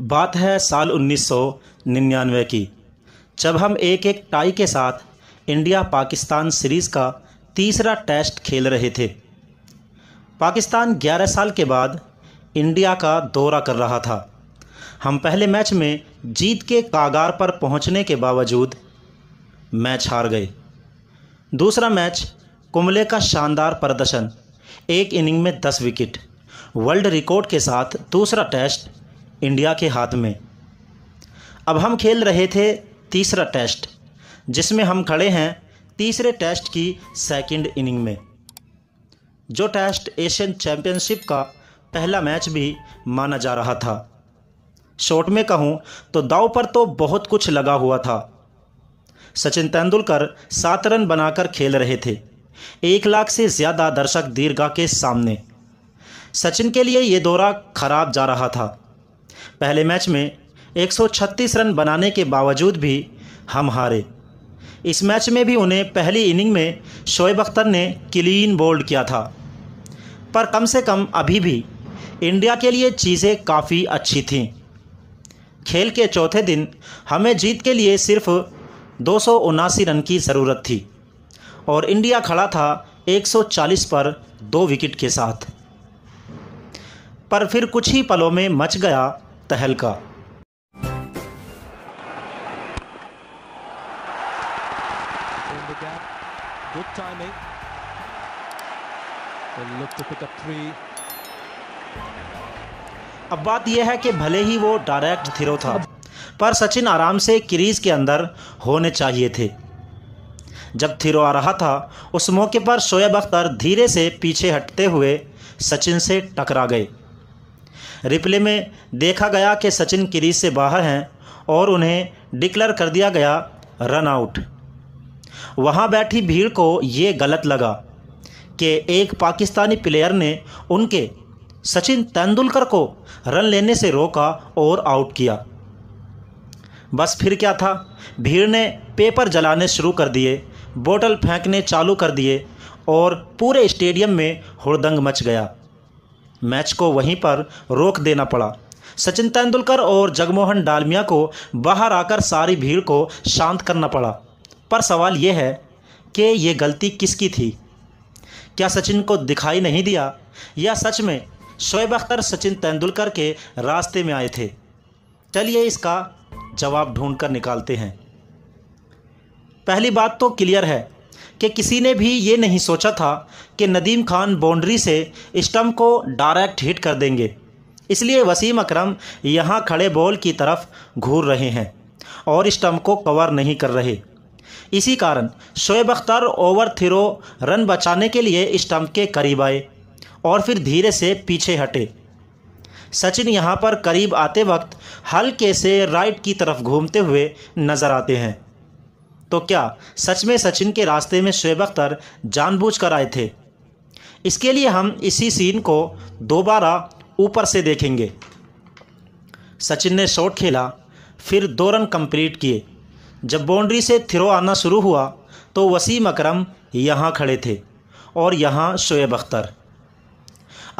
बात है साल 1999 की जब हम एक एक टाई के साथ इंडिया पाकिस्तान सीरीज़ का तीसरा टेस्ट खेल रहे थे पाकिस्तान 11 साल के बाद इंडिया का दौरा कर रहा था हम पहले मैच में जीत के कागार पर पहुंचने के बावजूद मैच हार गए दूसरा मैच कुमले का शानदार प्रदर्शन एक इनिंग में 10 विकेट वर्ल्ड रिकॉर्ड के साथ दूसरा टेस्ट इंडिया के हाथ में अब हम खेल रहे थे तीसरा टेस्ट जिसमें हम खड़े हैं तीसरे टेस्ट की सेकंड इनिंग में जो टेस्ट एशियन चैम्पियनशिप का पहला मैच भी माना जा रहा था शॉर्ट में कहूँ तो दाव पर तो बहुत कुछ लगा हुआ था सचिन तेंदुलकर सात रन बनाकर खेल रहे थे एक लाख से ज़्यादा दर्शक दीर्घा के सामने सचिन के लिए ये दौरा खराब जा रहा था पहले मैच में 136 रन बनाने के बावजूद भी हम हारे इस मैच में भी उन्हें पहली इनिंग में शोएब अख्तर ने क्लीन बोल्ड किया था पर कम से कम अभी भी इंडिया के लिए चीज़ें काफ़ी अच्छी थीं खेल के चौथे दिन हमें जीत के लिए सिर्फ दो रन की ज़रूरत थी और इंडिया खड़ा था 140 पर दो विकेट के साथ पर फिर कुछ ही पलों में मच गया तहलका Good timing. look to pick up three. अब बात यह है कि भले ही वो डायरेक्ट थिरो था पर सचिन आराम से क्रीज के अंदर होने चाहिए थे जब थिरो आ रहा था उस मौके पर शोएब अख्तर धीरे से पीछे हटते हुए सचिन से टकरा गए रिप्ले में देखा गया कि सचिन क्रीज से बाहर हैं और उन्हें डिक्लेयर कर दिया गया रन आउट वहाँ बैठी भीड़ को ये गलत लगा कि एक पाकिस्तानी प्लेयर ने उनके सचिन तेंदुलकर को रन लेने से रोका और आउट किया बस फिर क्या था भीड़ ने पेपर जलाने शुरू कर दिए बोतल फेंकने चालू कर दिए और पूरे स्टेडियम में हुड़दंग मच गया मैच को वहीं पर रोक देना पड़ा सचिन तेंदुलकर और जगमोहन डालमिया को बाहर आकर सारी भीड़ को शांत करना पड़ा पर सवाल यह है कि ये गलती किसकी थी क्या सचिन को दिखाई नहीं दिया या सच में शोएब अख्तर सचिन तेंदुलकर के रास्ते में आए थे चलिए इसका जवाब ढूंढ कर निकालते हैं पहली बात तो क्लियर है कि किसी ने भी ये नहीं सोचा था कि नदीम खान बाउंड्री से स्टम्प को डायरेक्ट हिट कर देंगे इसलिए वसीम अकरम यहाँ खड़े बॉल की तरफ घूर रहे हैं और स्टम्प को कवर नहीं कर रहे इसी कारण Shoaib Akhtar overthrow run बचाने के लिए स्टम्प के करीब आए और फिर धीरे से पीछे हटे सचिन यहाँ पर करीब आते वक्त हल्के से राइट की तरफ घूमते हुए नज़र आते हैं तो क्या सच में सचिन के रास्ते में शुएब अख्तर जानबूझ कर आए थे इसके लिए हम इसी सीन को दोबारा ऊपर से देखेंगे सचिन ने शॉट खेला फिर दो रन कंप्लीट किए जब बाउंड्री से थ्रो आना शुरू हुआ तो वसीम अकरम यहाँ खड़े थे और यहाँ शुएब अख्तर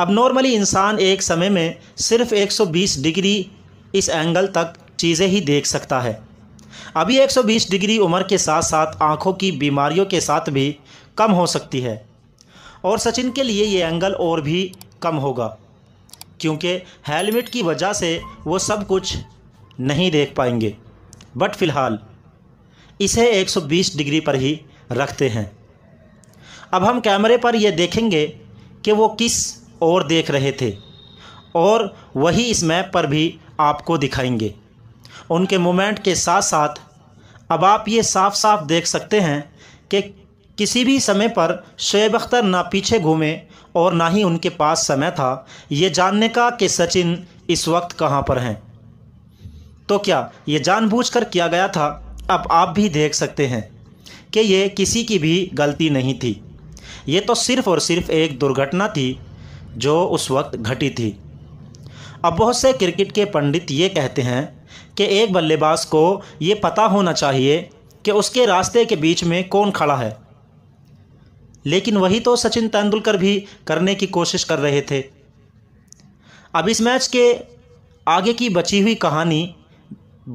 अब नॉर्मली इंसान एक समय में सिर्फ 120 डिग्री इस एंगल तक चीज़ें ही देख सकता है अभी 120 डिग्री उम्र के साथ साथ आंखों की बीमारियों के साथ भी कम हो सकती है और सचिन के लिए ये एंगल और भी कम होगा क्योंकि हेलमेट की वजह से वो सब कुछ नहीं देख पाएंगे बट फिलहाल इसे 120 डिग्री पर ही रखते हैं अब हम कैमरे पर यह देखेंगे कि वो किस ओर देख रहे थे और वही इस मैप पर भी आपको दिखाएंगे उनके मोमेंट के साथ साथ अब आप ये साफ साफ देख सकते हैं कि किसी भी समय पर शेब अख्तर ना पीछे घूमे और ना ही उनके पास समय था ये जानने का कि सचिन इस वक्त कहाँ पर हैं तो क्या ये जानबूझकर किया गया था अब आप भी देख सकते हैं कि ये किसी की भी गलती नहीं थी ये तो सिर्फ़ और सिर्फ एक दुर्घटना थी जो उस वक्त घटी थी अब बहुत से क्रिकेट के पंडित ये कहते हैं कि एक बल्लेबाज को ये पता होना चाहिए कि उसके रास्ते के बीच में कौन खड़ा है लेकिन वही तो सचिन तेंदुलकर भी करने की कोशिश कर रहे थे अब इस मैच के आगे की बची हुई कहानी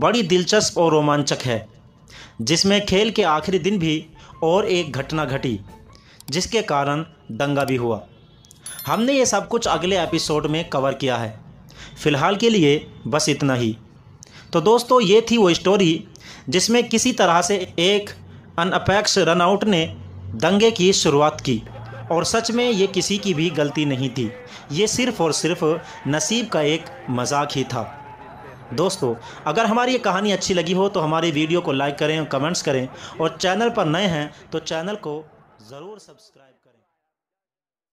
बड़ी दिलचस्प और रोमांचक है जिसमें खेल के आखिरी दिन भी और एक घटना घटी जिसके कारण दंगा भी हुआ हमने ये सब कुछ अगले एपिसोड में कवर किया है फ़िलहाल के लिए बस इतना ही तो दोस्तों ये थी वो स्टोरी जिसमें किसी तरह से एक अनअपेक्स रनआउट ने दंगे की शुरुआत की और सच में ये किसी की भी गलती नहीं थी ये सिर्फ़ और सिर्फ नसीब का एक मजाक ही था दोस्तों अगर हमारी ये कहानी अच्छी लगी हो तो हमारी वीडियो को लाइक करें और कमेंट्स करें और चैनल पर नए हैं तो चैनल को ज़रूर सब्सक्राइब